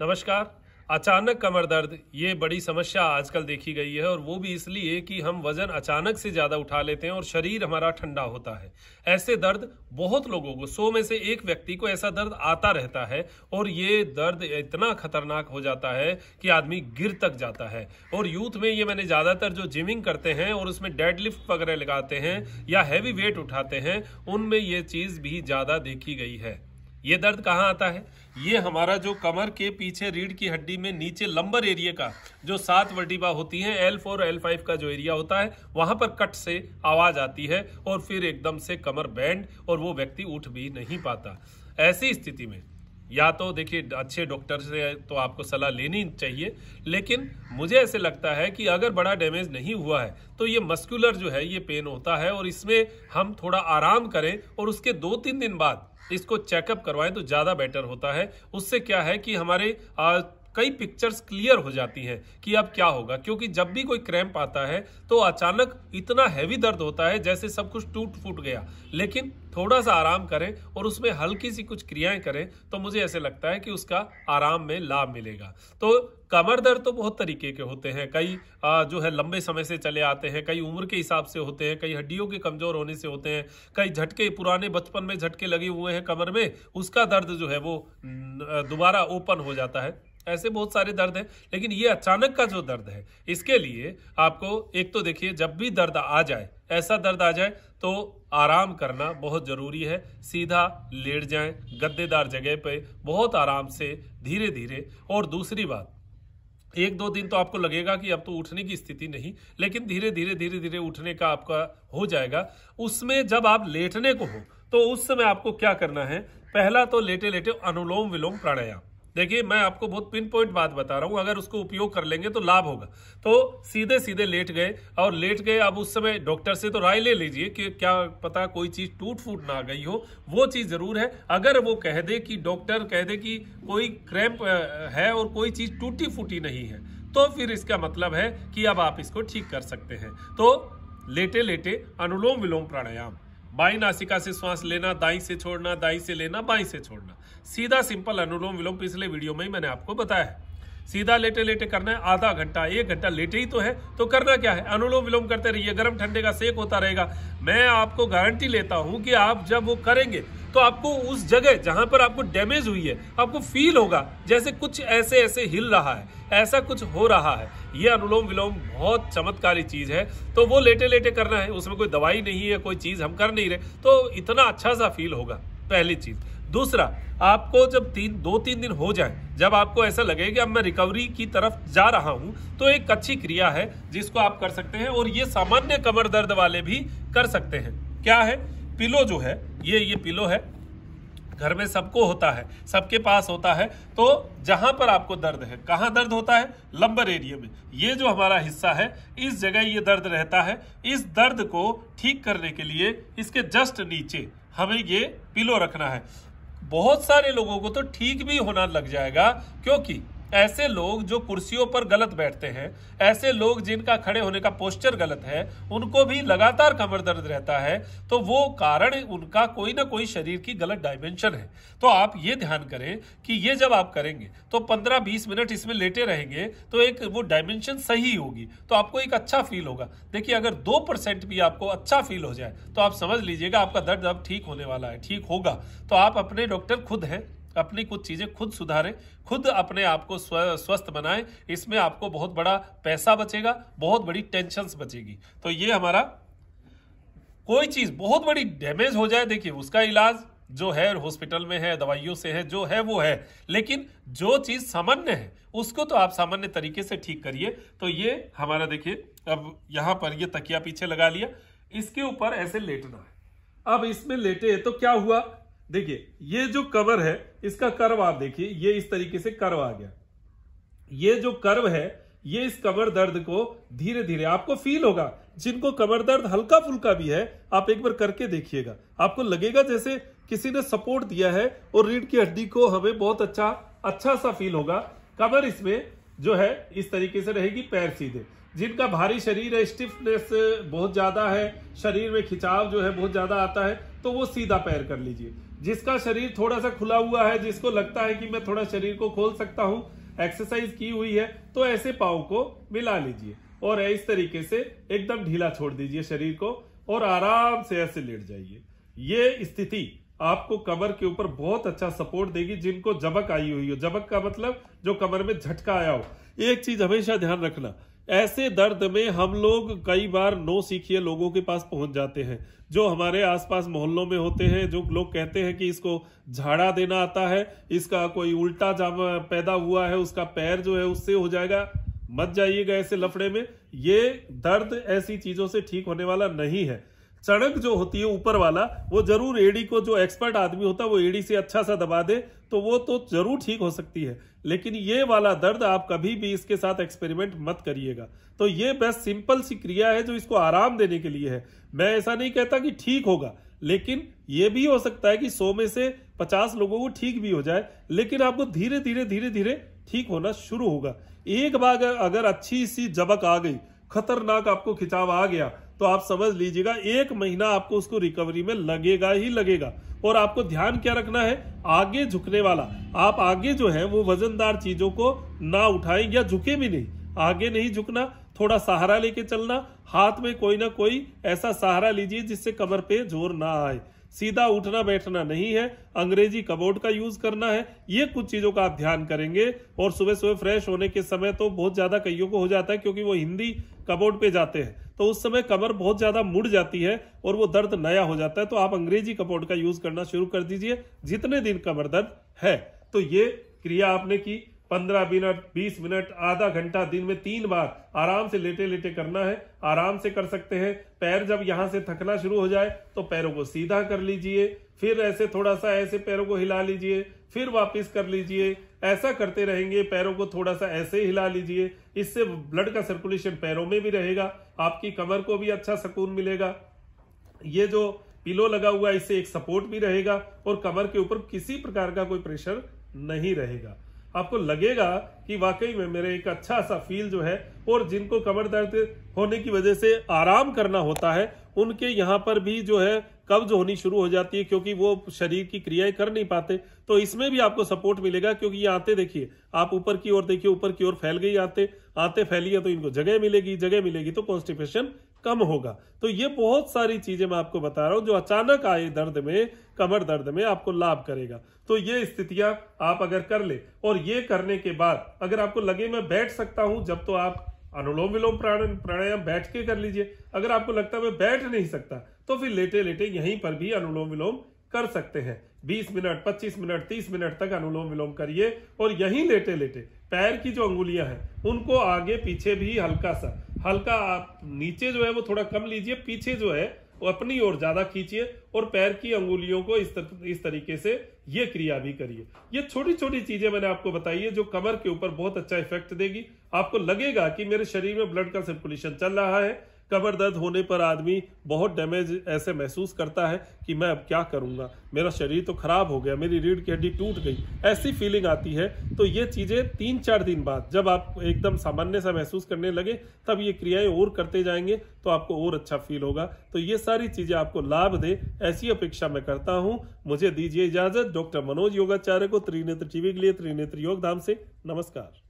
नमस्कार अचानक कमर दर्द ये बड़ी समस्या आजकल देखी गई है और वो भी इसलिए कि हम वजन अचानक से ज़्यादा उठा लेते हैं और शरीर हमारा ठंडा होता है ऐसे दर्द बहुत लोगों को सौ में से एक व्यक्ति को ऐसा दर्द आता रहता है और ये दर्द इतना खतरनाक हो जाता है कि आदमी गिर तक जाता है और यूथ में ये मैंने ज़्यादातर जो जिमिंग करते हैं और उसमें डेड लिफ्ट वगैरह लगाते हैं या हैवी वेट उठाते हैं उनमें ये चीज़ भी ज़्यादा देखी गई है ये दर्द कहाँ आता है ये हमारा जो कमर के पीछे रीढ़ की हड्डी में नीचे लंबर एरिया का जो सात वर्टिबा होती है एल फोर एल फाइव का जो एरिया होता है वहां पर कट से आवाज आती है और फिर एकदम से कमर बैंड और वो व्यक्ति उठ भी नहीं पाता ऐसी स्थिति में या तो देखिए अच्छे डॉक्टर से तो आपको सलाह लेनी चाहिए लेकिन मुझे ऐसे लगता है कि अगर बड़ा डैमेज नहीं हुआ है तो ये मस्कुलर जो है ये पेन होता है और इसमें हम थोड़ा आराम करें और उसके दो तीन दिन बाद इसको चेकअप करवाएं तो ज़्यादा बेटर होता है उससे क्या है कि हमारे आ, कई पिक्चर्स क्लियर हो जाती है कि अब क्या होगा क्योंकि जब भी कोई क्रैम्प आता है तो अचानक इतना हैवी दर्द होता है जैसे सब कुछ टूट फूट गया लेकिन थोड़ा सा आराम करें और उसमें हल्की सी कुछ क्रियाएं करें तो मुझे ऐसे लगता है कि उसका आराम में लाभ मिलेगा तो कमर दर्द तो बहुत तरीके के होते हैं कई जो है लंबे समय से चले आते हैं कई उम्र के हिसाब से होते हैं कई हड्डियों के कमजोर होने से होते हैं कई झटके पुराने बचपन में झटके लगे हुए हैं कमर में उसका दर्द जो है वो दोबारा ओपन हो जाता है ऐसे बहुत सारे दर्द हैं लेकिन ये अचानक का जो दर्द है इसके लिए आपको एक तो देखिए जब भी दर्द आ जाए ऐसा दर्द आ जाए तो आराम करना बहुत ज़रूरी है सीधा लेट जाएं गद्देदार जगह पे बहुत आराम से धीरे धीरे और दूसरी बात एक दो दिन तो आपको लगेगा कि अब तो उठने की स्थिति नहीं लेकिन धीरे धीरे धीरे धीरे उठने का आपका हो जाएगा उसमें जब आप लेटने को हो तो उस समय आपको क्या करना है पहला तो लेटे लेटे अनुलोम विलोम प्राणायाम देखिए मैं आपको बहुत पिन पॉइंट बात बता रहा हूं अगर उसको उपयोग कर लेंगे तो लाभ होगा तो सीधे सीधे लेट गए और लेट गए अब उस समय डॉक्टर से तो राय ले लीजिए कि क्या पता कोई चीज टूट फूट ना गई हो वो चीज जरूर है अगर वो कह दे कि डॉक्टर कह दे कि कोई क्रैम्प है और कोई चीज टूटी फूटी नहीं है तो फिर इसका मतलब है कि अब आप इसको ठीक कर सकते हैं तो लेटे लेटे अनुलोम विलोम प्राणायाम बाई नासिका से श्वास लेना दाई से छोड़ना दाई से लेना बाई से छोड़ना सीधा सिंपल अनुलोम विलोम पिछले वीडियो में ही मैंने आपको बताया है सीधा लेटे लेटे करना है आधा घंटा एक घंटा लेटे ही तो है तो करना क्या है अनुलोम विलोम करते रहिए गर्म ठंडे का सेक होता रहेगा मैं आपको गारंटी लेता हूं कि आप जब वो करेंगे तो आपको उस जगह जहां पर आपको डैमेज हुई है आपको फील होगा जैसे कुछ ऐसे ऐसे हिल रहा है ऐसा कुछ हो रहा है ये अनुलोम विलोम बहुत चमत्कारी चीज है तो वो लेटे लेटे करना है उसमें कोई दवाई नहीं है कोई चीज हम कर नहीं रहे तो इतना अच्छा सा फील होगा पहली चीज दूसरा आपको जब तीन दो तीन दिन हो जाए जब आपको ऐसा लगे कि अब मैं रिकवरी की तरफ जा रहा हूं तो एक अच्छी क्रिया है जिसको आप कर सकते हैं और ये सामान्य कमर दर्द वाले भी कर सकते हैं क्या है पिलो जो है ये ये पिलो है घर में सबको होता है सबके पास होता है तो जहां पर आपको दर्द है कहाँ दर्द होता है लंबर एरिया में ये जो हमारा हिस्सा है इस जगह ये दर्द रहता है इस दर्द को ठीक करने के लिए इसके जस्ट नीचे हमें ये पिलो रखना है बहुत सारे लोगों को तो ठीक भी होना लग जाएगा क्योंकि ऐसे लोग जो कुर्सियों पर गलत बैठते हैं ऐसे लोग जिनका खड़े होने का पोस्चर गलत है उनको भी लगातार कमर दर्द रहता है तो वो कारण उनका कोई ना कोई शरीर की गलत डायमेंशन है तो आप ये ध्यान करें कि ये जब आप करेंगे तो पंद्रह बीस मिनट इसमें लेटे रहेंगे तो एक वो डायमेंशन सही होगी तो आपको एक अच्छा फील होगा देखिए अगर दो परसेंट भी आपको अच्छा फील हो जाए तो आप समझ लीजिएगा आपका दर्द अब ठीक होने वाला है ठीक होगा तो आप अपने डॉक्टर खुद हैं अपनी कुछ चीज़ें खुद सुधारें खुद अपने आप को स्व, स्वस्थ बनाएं इसमें आपको बहुत बड़ा पैसा बचेगा बहुत बड़ी टेंशन बचेगी तो ये हमारा कोई चीज़ बहुत बड़ी डैमेज हो जाए देखिए उसका इलाज जो है हॉस्पिटल में है दवाइयों से है जो है वो है लेकिन जो चीज़ सामान्य है उसको तो आप सामान्य तरीके से ठीक करिए तो ये हमारा देखिए अब यहां पर ये तकिया पीछे लगा लिया इसके ऊपर ऐसे लेटना है अब इसमें लेटे तो क्या हुआ देखिए ये जो कवर है इसका कर्व आप देखिए ये इस तरीके से कर्व आ गया ये जो कर्व है ये इस कमर दर्द को धीरे धीरे आपको फील होगा जिनको कमर दर्द हल्का फुल्का भी है आप एक बार करके देखिएगा आपको लगेगा जैसे किसी ने सपोर्ट दिया है और रीढ़ की हड्डी को हमें बहुत अच्छा अच्छा सा फील होगा कमर इसमें जो है इस तरीके से रहेगी पैर सीधे जिनका भारी शरीर है स्टिफनेस बहुत ज़्यादा है शरीर में खिंचाव जो है बहुत ज़्यादा आता है तो वो सीधा पैर कर लीजिए जिसका शरीर थोड़ा सा खुला हुआ है जिसको लगता है कि मैं थोड़ा शरीर को खोल सकता हूँ एक्सरसाइज की हुई है तो ऐसे पाव को मिला लीजिए और इस तरीके से एकदम ढीला छोड़ दीजिए शरीर को और आराम से ऐसे लेट जाइए ये स्थिति आपको कमर के ऊपर बहुत अच्छा सपोर्ट देगी जिनको जबक आई हुई हो जबक का मतलब जो कमर में झटका आया हो एक चीज हमेशा ध्यान रखना ऐसे दर्द में हम लोग कई बार नो सीखिए लोगों के पास पहुंच जाते हैं जो हमारे आसपास मोहल्लों में होते हैं जो लोग कहते हैं कि इसको झाड़ा देना आता है इसका कोई उल्टा जामा पैदा हुआ है उसका पैर जो है उससे हो जाएगा मत जाइएगा ऐसे लफड़े में ये दर्द ऐसी चीजों से ठीक होने वाला नहीं है सड़क जो होती है ऊपर वाला वो जरूर एडी को जो एक्सपर्ट आदमी होता है वो एडी से अच्छा सा दबा दे तो वो तो जरूर ठीक हो सकती है लेकिन ये वाला दर्द आप कभी भी इसके साथ एक्सपेरिमेंट मत करिएगा तो ये बेस्ट सिंपल सी क्रिया है जो इसको आराम देने के लिए है मैं ऐसा नहीं कहता कि ठीक होगा लेकिन ये भी हो सकता है कि सौ में से पचास लोगों को ठीक भी हो जाए लेकिन आपको धीरे धीरे धीरे धीरे ठीक होना शुरू होगा एक बार अगर अच्छी सी जबक आ गई खतरनाक आपको खिंचाव आ गया तो आप समझ लीजिएगा एक महीना आपको उसको रिकवरी में लगेगा ही लगेगा और आपको ध्यान क्या रखना है आगे झुकने वाला आप आगे जो है वो वजनदार चीजों को ना उठाएं या झुके भी नहीं आगे नहीं झुकना थोड़ा सहारा लेके चलना हाथ में कोई ना कोई ऐसा सहारा लीजिए जिससे कमर पे जोर ना आए सीधा उठना बैठना नहीं है अंग्रेजी कबोर्ड का यूज करना है ये कुछ चीजों का आप ध्यान करेंगे और सुबह सुबह फ्रेश होने के समय तो बहुत ज्यादा कईयों को हो जाता है क्योंकि वो हिंदी कबोर्ड पे जाते हैं तो उस समय कमर बहुत ज्यादा मुड़ जाती है और वो दर्द नया हो जाता है तो आप अंग्रेजी कबोर्ड का यूज करना शुरू कर दीजिए जितने दिन कमर दर्द है तो ये क्रिया आपने की पंद्रह मिनट बीस मिनट आधा घंटा दिन में तीन बार आराम से लेटे लेटे करना है आराम से कर सकते हैं पैर जब यहां से थकना शुरू हो जाए तो पैरों को सीधा कर लीजिए फिर ऐसे थोड़ा सा ऐसे पैरों को हिला लीजिए फिर वापस कर लीजिए ऐसा करते रहेंगे पैरों को थोड़ा सा ऐसे ही हिला लीजिए इससे ब्लड का सर्कुलेशन पैरों में भी रहेगा आपकी कमर को भी अच्छा सुकून मिलेगा ये जो पिलो लगा हुआ है इससे एक सपोर्ट भी रहेगा और कमर के ऊपर किसी प्रकार का कोई प्रेशर नहीं रहेगा आपको लगेगा कि वाकई में मेरे एक अच्छा सा फील जो है और जिनको कमर दर्द होने की वजह से आराम करना होता है उनके यहाँ पर भी जो है कब्ज होनी शुरू हो जाती है क्योंकि वो शरीर की क्रियाएं कर नहीं पाते तो इसमें भी आपको सपोर्ट मिलेगा क्योंकि ये आते देखिए आप ऊपर की ओर देखिए ऊपर की ओर फैल गई आते आते फैली है तो इनको जगह मिलेगी जगह मिलेगी तो कॉन्स्टिपेशन कम होगा तो ये बहुत सारी चीजें मैं आपको बता रहा हूं जो अचानक आए दर्द में कमर दर्द में आपको लाभ करेगा तो ये स्थितियां आप अगर कर ले और ये करने के बाद अगर आपको लगे मैं बैठ सकता हूं जब तो आप अनुलोम विलोम प्राणायाम बैठ के कर लीजिए अगर आपको लगता है मैं बैठ नहीं सकता तो फिर लेटे लेटे यहीं पर भी अनुलोम विलोम कर सकते हैं 20 मिनट 25 मिनट 30 मिनट तक अनुलोम विलोम करिए और यहीं लेटे लेटे पैर की जो अंगुलियां हैं उनको आगे पीछे भी हल्का सा हल्का आप नीचे जो है वो थोड़ा कम लीजिए पीछे जो है वो अपनी ओर ज्यादा खींचिए और पैर की अंगुलियों को इस तर, इस तरीके से ये क्रिया भी करिए ये छोटी छोटी चीजें मैंने आपको बताई है जो कमर के ऊपर बहुत अच्छा इफेक्ट देगी आपको लगेगा कि मेरे शरीर में ब्लड का सर्कुलेशन चल रहा है कमर दर्द होने पर आदमी बहुत डैमेज ऐसे महसूस करता है कि मैं अब क्या करूँगा मेरा शरीर तो खराब हो गया मेरी रीढ़ की हड्डी टूट गई ऐसी फीलिंग आती है तो ये चीज़ें तीन चार दिन बाद जब आप एकदम सामान्य सा महसूस करने लगे तब ये क्रियाएं और करते जाएंगे तो आपको और अच्छा फील होगा तो ये सारी चीज़ें आपको लाभ दे ऐसी अपेक्षा मैं करता हूँ मुझे दीजिए इजाज़त डॉक्टर मनोज योगाचार्य को त्रिनेत्र टीवी के लिए त्रिनेत्र योग धाम से नमस्कार